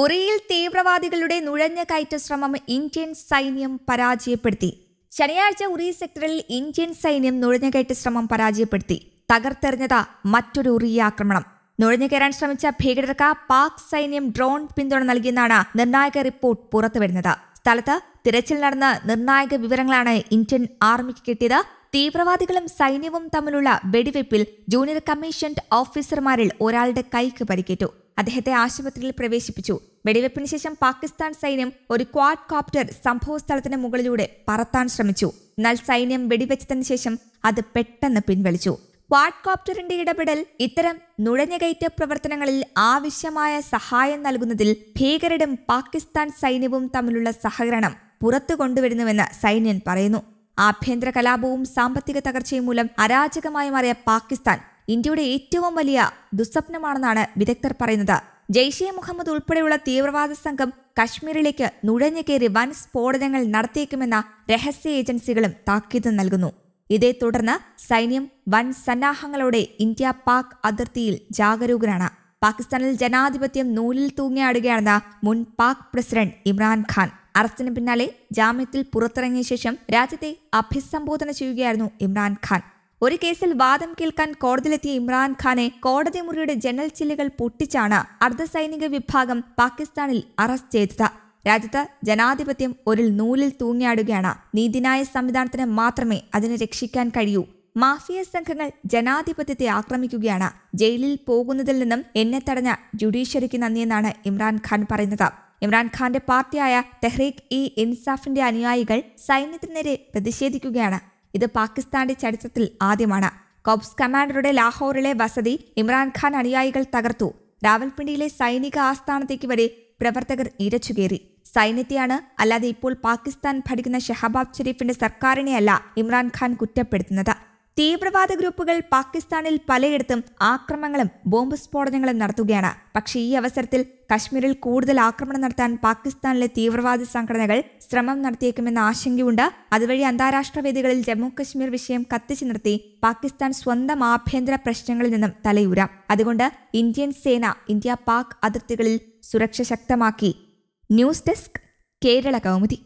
ഉറിയിൽ തീവ്രവാദികളുടെ നുഴഞ്ഞ കയറ്റ ശ്രമം ഇന്ത്യൻ സൈന്യം പരാജയപ്പെടുത്തി ശനിയാഴ്ച ഉറി സെക്ടറിൽ ഇന്ത്യൻ സൈന്യം നുഴഞ്ഞുകയറ്റ ശ്രമം പരാജയപ്പെടുത്തി തകർത്തെറിഞ്ഞത മറ്റൊരു ഉറി ആക്രമണം നുഴഞ്ഞു കയറാൻ ശ്രമിച്ച ഭീകരർക്ക് പാക് സൈന്യം ഡ്രോൺ പിന്തുണ നൽകിയെന്നാണ് നിർണായക റിപ്പോർട്ട് പുറത്തുവരുന്നത് സ്ഥലത്ത് തിരച്ചിൽ നടന്ന നിർണായക വിവരങ്ങളാണ് ഇന്ത്യൻ ആർമിക്ക് കിട്ടിയത് തീവ്രവാദികളും സൈന്യവും തമ്മിലുള്ള വെടിവെപ്പിൽ ജൂനിയർ കമ്മീഷൻഡ് ഓഫീസർമാരിൽ ഒരാളുടെ കൈക്ക് പരിക്കേറ്റു അദ്ദേഹത്തെ ആശുപത്രിയിൽ പ്രവേശിപ്പിച്ചു വെടിവെപ്പിന് ശേഷം പാകിസ്ഥാൻ സൈന്യം ഒരു ക്വാഡ് കോപ്റ്റർ സംഭവസ്ഥലത്തിന് മുകളിലൂടെ പറത്താൻ ശ്രമിച്ചു എന്നാൽ സൈന്യം വെടിവെച്ചതിന് ശേഷം അത് പെട്ടെന്ന് പിൻവലിച്ചു ക്വാഡ് കോപ്റ്ററിന്റെ ഇടപെടൽ ഇത്തരം നുഴഞ്ഞുകയറ്റ പ്രവർത്തനങ്ങളിൽ ആവശ്യമായ സഹായം നൽകുന്നതിൽ ഭീകരരും പാകിസ്ഥാൻ സൈന്യവും തമ്മിലുള്ള സഹകരണം പുറത്തു കൊണ്ടുവരുന്നുവെന്ന് സൈന്യൻ പറയുന്നു ആഭ്യന്തര കലാപവും സാമ്പത്തിക തകർച്ചയും മൂലം അരാജകമായി മാറിയ പാകിസ്ഥാൻ ഇന്ത്യയുടെ ഏറ്റവും വലിയ ദുസ്വപ്നമാണെന്നാണ് വിദഗ്ധർ പറയുന്നത് ജെയ്ഷെ മുഹമ്മദ് ഉൾപ്പെടെയുള്ള തീവ്രവാദ സംഘം കശ്മീരിലേക്ക് നുഴഞ്ഞു കയറി വൻ സ്ഫോടനങ്ങൾ നടത്തിയേക്കുമെന്ന രഹസ്യ ഏജൻസികളും താക്കീത് നൽകുന്നു ഇതേ തുടർന്ന് സൈന്യം വൻ സന്നാഹങ്ങളോടെ ഇന്ത്യ പാക് അതിർത്തിയിൽ ജാഗരൂകരാണ് പാകിസ്ഥാനിൽ ജനാധിപത്യം നൂലിൽ തൂങ്ങിയാടുകയാണെന്ന മുൻ പാക് പ്രസിഡന്റ് ഇമ്രാൻഖാൻ അറസ്റ്റിന് പിന്നാലെ ജാമ്യത്തിൽ പുറത്തിറങ്ങിയ ശേഷം രാജ്യത്തെ അഭിസംബോധന ചെയ്യുകയായിരുന്നു ഇമ്രാൻഖാൻ ഒരു കേസിൽ വാദം കേൾക്കാൻ കോടതിയിലെത്തിയ ഇമ്രാൻഖാനെ കോടതി മുറിയുടെ ജനൽ ചില്ലുകൾ പൊട്ടിച്ചാണ് അർദ്ധസൈനിക വിഭാഗം പാകിസ്ഥാനിൽ അറസ്റ്റ് ചെയ്തത് രാജ്യത്ത് ജനാധിപത്യം ഒരു നൂലിൽ തൂങ്ങിയാടുകയാണ് നീതിന്യായ സംവിധാനത്തിന് മാത്രമേ അതിനെ രക്ഷിക്കാൻ കഴിയൂ മാഫിയ സംഘങ്ങൾ ജനാധിപത്യത്തെ ആക്രമിക്കുകയാണ് ജയിലിൽ പോകുന്നതിൽ നിന്നും എന്നെ തടഞ്ഞ ജുഡീഷ്യറിക്ക് നന്ദിയെന്നാണ് ഇമ്രാൻഖാൻ പറയുന്നത് ഇമ്രാൻഖാന്റെ പാർട്ടിയായ തെഹ്രീഖ് ഇ ഇൻസാഫിന്റെ അനുയായികൾ സൈന്യത്തിനെതിരെ പ്രതിഷേധിക്കുകയാണ് ഇത് പാകിസ്ഥാന്റെ ചരിത്രത്തിൽ ആദ്യമാണ് കോപ്സ് കമാൻഡറുടെ ലാഹോറിലെ വസതി ഇമ്രാൻഖാൻ അനുയായികൾ തകർത്തു രാവൽപിണ്ടിയിലെ സൈനിക ആസ്ഥാനത്തേക്ക് വരെ പ്രവർത്തകർ ഇരച്ചുകേറി സൈന്യത്തെയാണ് അല്ലാതെ ഇപ്പോൾ പാകിസ്ഥാൻ ഭരിക്കുന്ന ഷെഹബാബ് ഷെരീഫിന്റെ സർക്കാരിനെയല്ല ഇമ്രാൻഖാൻ കുറ്റപ്പെടുത്തുന്നത് തീവ്രവാദ ഗ്രൂപ്പുകൾ പാകിസ്ഥാനിൽ പലയിടത്തും ആക്രമണങ്ങളും ബോംബ് സ്ഫോടനങ്ങളും നടത്തുകയാണ് പക്ഷേ ഈ അവസരത്തിൽ കശ്മീരിൽ കൂടുതൽ ആക്രമണം നടത്താൻ പാകിസ്ഥാനിലെ തീവ്രവാദ സംഘടനകൾ ശ്രമം നടത്തിയേക്കുമെന്ന ആശങ്കയുണ്ട് അതുവഴി അന്താരാഷ്ട്ര വേദികളിൽ ജമ്മു കശ്മീർ വിഷയം കത്തിച്ചു നിർത്തി പാകിസ്ഥാൻ സ്വന്തം ആഭ്യന്തര പ്രശ്നങ്ങളിൽ നിന്നും തലയൂരാം അതുകൊണ്ട് ഇന്ത്യൻ സേന ഇന്ത്യ പാക് അതിർത്തികളിൽ സുരക്ഷ ശക്തമാക്കി ന്യൂസ് ഡെസ്ക് കേരള കൗമുദി